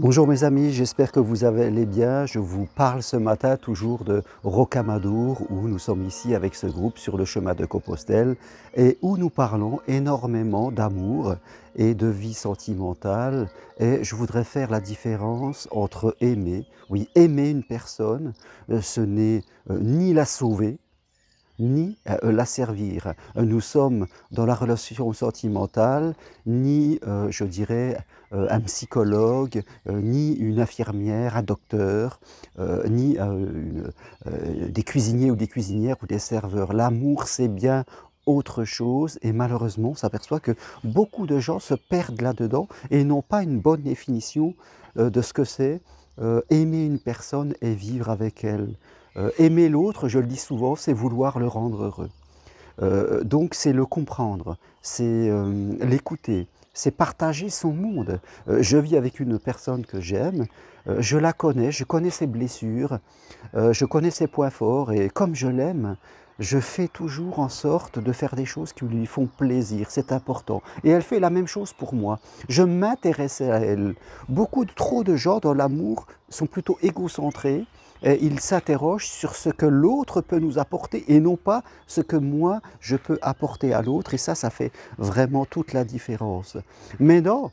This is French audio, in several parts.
Bonjour mes amis, j'espère que vous allez bien. Je vous parle ce matin toujours de Rocamadour où nous sommes ici avec ce groupe sur le chemin de Compostelle et où nous parlons énormément d'amour et de vie sentimentale et je voudrais faire la différence entre aimer, oui aimer une personne, euh, ce n'est euh, ni la sauver, ni euh, la servir. Nous sommes dans la relation sentimentale, ni, euh, je dirais, euh, un psychologue, ni une infirmière, un docteur, ni des cuisiniers ou des cuisinières ou des serveurs. L'amour, c'est bien autre chose et malheureusement on s'aperçoit que beaucoup de gens se perdent là-dedans et n'ont pas une bonne définition de ce que c'est aimer une personne et vivre avec elle. Euh, aimer l'autre, je le dis souvent, c'est vouloir le rendre heureux. Euh, donc c'est le comprendre, c'est euh, l'écouter, c'est partager son monde. je vis avec une personne que j'aime, je la connais, je connais ses blessures, je connais ses points forts et comme je l'aime, je fais toujours en sorte de faire des choses qui lui font plaisir, c'est important. Et elle fait la même chose pour moi. Je m'intéresse à elle. Beaucoup trop de gens dans l'amour sont plutôt égocentrés, il s'interroge sur ce que l'autre peut nous apporter et non pas ce que moi je peux apporter à l'autre. Et ça, ça fait vraiment toute la différence. Mais non,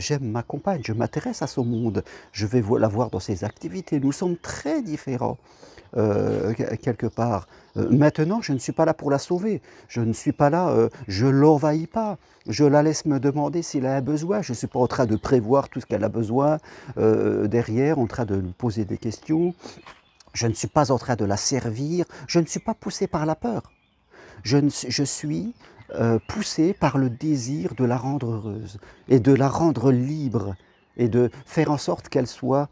j'aime ma compagne, je m'intéresse à son monde, je vais la voir dans ses activités, nous sommes très différents. Euh, quelque part. Euh, maintenant, je ne suis pas là pour la sauver. Je ne suis pas là, euh, je l'envahis pas. Je la laisse me demander s'il a besoin. Je ne suis pas en train de prévoir tout ce qu'elle a besoin derrière, en train de lui poser des questions. Je ne suis pas en train de la servir. Je ne suis pas poussé par la peur. Je, ne, je suis euh, poussé poussée par le désir de la rendre heureuse et de la rendre libre et de faire en sorte qu'elle soit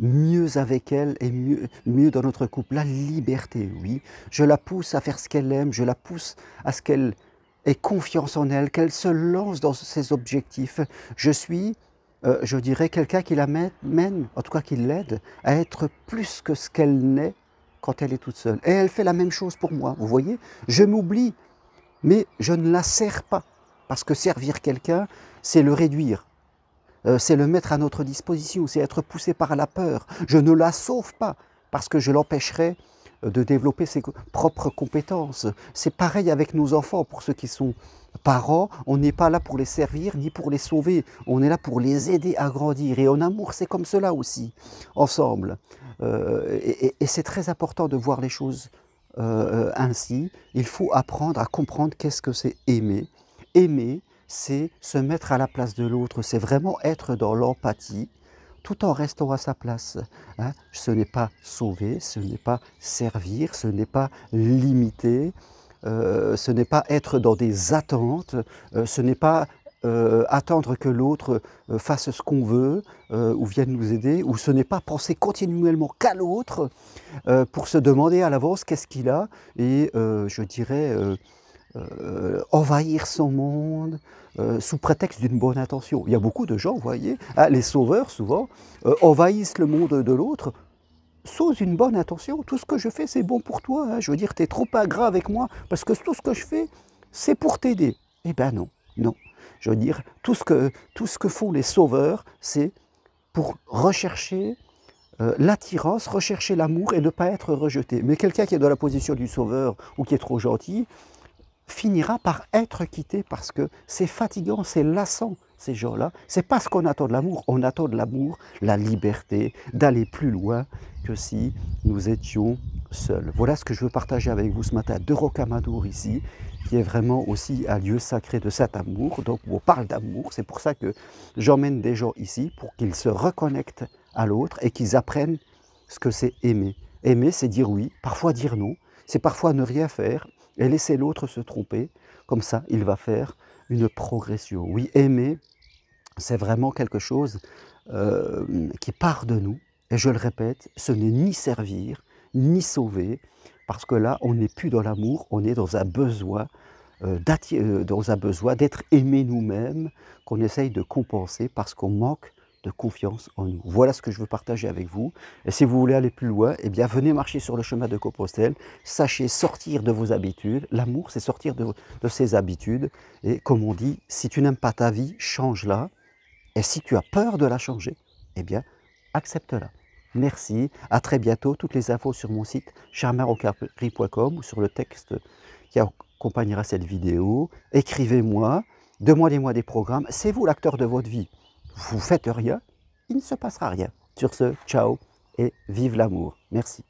mieux avec elle et mieux, mieux dans notre couple. La liberté, oui. Je la pousse à faire ce qu'elle aime, je la pousse à ce qu'elle ait confiance en elle, qu'elle se lance dans ses objectifs. Je suis, euh, je dirais, quelqu'un qui la mène, en tout cas qui l'aide, à être plus que ce qu'elle n'est quand elle est toute seule. Et elle fait la même chose pour moi, vous voyez Je m'oublie mais je ne la sers pas, parce que servir quelqu'un, c'est le réduire, euh, c'est le mettre à notre disposition, c'est être poussé par la peur. Je ne la sauve pas, parce que je l'empêcherai euh, de développer ses propres compétences. C'est pareil avec nos enfants, pour ceux qui sont parents, on n'est pas là pour les servir ni pour les sauver, on est là pour les aider à grandir. Et en amour, c'est comme cela aussi, ensemble. Euh, et c'est très important de voir les choses euh, euh, ainsi, il faut apprendre à comprendre qu'est-ce que c'est aimer. Aimer, c'est se mettre à la place de l'autre, c'est vraiment être dans l'empathie tout en restant à sa place. Hein. Ce n'est pas sauver, ce n'est pas servir, ce n'est pas limiter, euh, ce n'est pas être dans des attentes, ce n'est pas euh, attendre que l'autre euh, fasse ce qu'on veut euh, ou vienne nous aider, ou ce n'est pas penser continuellement qu'à l'autre pour se demander à l'avance qu'est-ce qu'il a et je dirais envahir son monde sous prétexte d'une bonne intention. Il y a beaucoup de gens, vous voyez, hein, les sauveurs souvent envahissent le monde de l'autre sous une bonne intention. Tout ce que je fais, c'est bon pour toi. Hein. Je veux dire, tu es trop ingrat avec moi parce que tout ce que je fais, c'est pour t'aider. Eh ben non, non. Je veux dire, tout ce que, font les sauveurs, c'est pour rechercher euh, l'attirance, rechercher l'amour et ne pas être rejeté. Mais quelqu'un qui est dans la position du sauveur ou qui est trop gentil finira par être quitté parce que c'est fatigant, c'est lassant ces gens-là. C'est pas ce qu'on attend de l'amour. On attend de l'amour la liberté d'aller plus loin que si nous étions voilà ce que je veux partager avec vous ce matin de Rocamadour ici, qui est vraiment aussi un lieu sacré de cet amour, donc on parle d'amour. C'est pour ça que j'emmène des gens ici pour qu'ils se reconnectent à l'autre et qu'ils apprennent ce que c'est aimer. Aimer, c'est dire oui, parfois dire non, c'est parfois ne rien faire et laisser l'autre se tromper. Comme ça, il va faire une progression. Oui, aimer, c'est vraiment quelque chose euh, qui part de nous. Et je le répète, ce n'est ni servir, ni sauver, parce que là, on n'est plus dans l'amour, on est dans un besoin euh, euh, dans un besoin d'être aimé nous-mêmes, qu'on essaye de compenser parce qu'on manque de confiance en nous. Voilà ce que je veux partager avec vous. Et si vous voulez aller plus loin, eh bien, venez marcher sur le chemin de Compostelle. Sachez sortir de vos habitudes. L'amour, c'est sortir de, de ses habitudes. Et comme on dit, si tu n'aimes pas ta vie, change-la. Et si tu as peur de la changer, eh bien, accepte-la. Merci, à très bientôt. Toutes les infos sur mon site charmarocari.com ou sur le texte qui accompagnera cette vidéo. Écrivez-moi, demandez-moi des programmes. C'est vous l'acteur de votre vie. Vous faites rien, il ne se passera rien. Sur ce, ciao et vive l'amour. Merci.